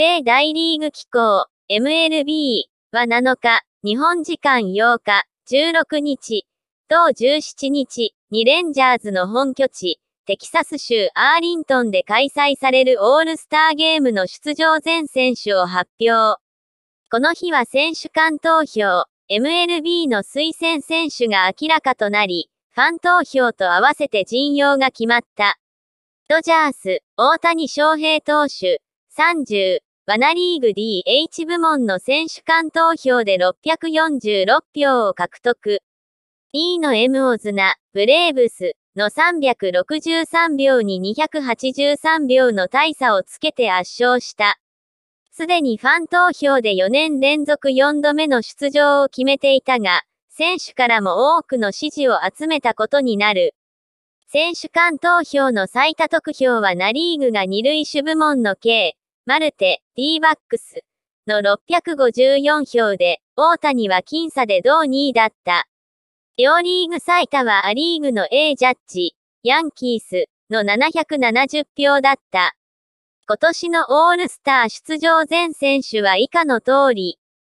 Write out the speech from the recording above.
米大リーグ機構 MLB は7日、日本時間8日、16日、同17日にレンジャーズの本拠地、テキサス州アーリントンで開催されるオールスターゲームの出場全選手を発表。この日は選手間投票、MLB の推薦選手が明らかとなり、ファン投票と合わせて陣容が決まった。ドジャース、大谷翔平投手、30ワナリーグ DH 部門の選手間投票で646票を獲得。E の M オズナ、ブレーブスの363秒に283秒の大差をつけて圧勝した。すでにファン投票で4年連続4度目の出場を決めていたが、選手からも多くの支持を集めたことになる。選手間投票の最多得票はナリーグが2塁手部門の計マルテ、D バックスの654票で、大谷は僅差で同2位だった。両リーグ最多はア・リーグの A ジャッジ、ヤンキースの770票だった。今年のオールスター出場全選手は以下の通り、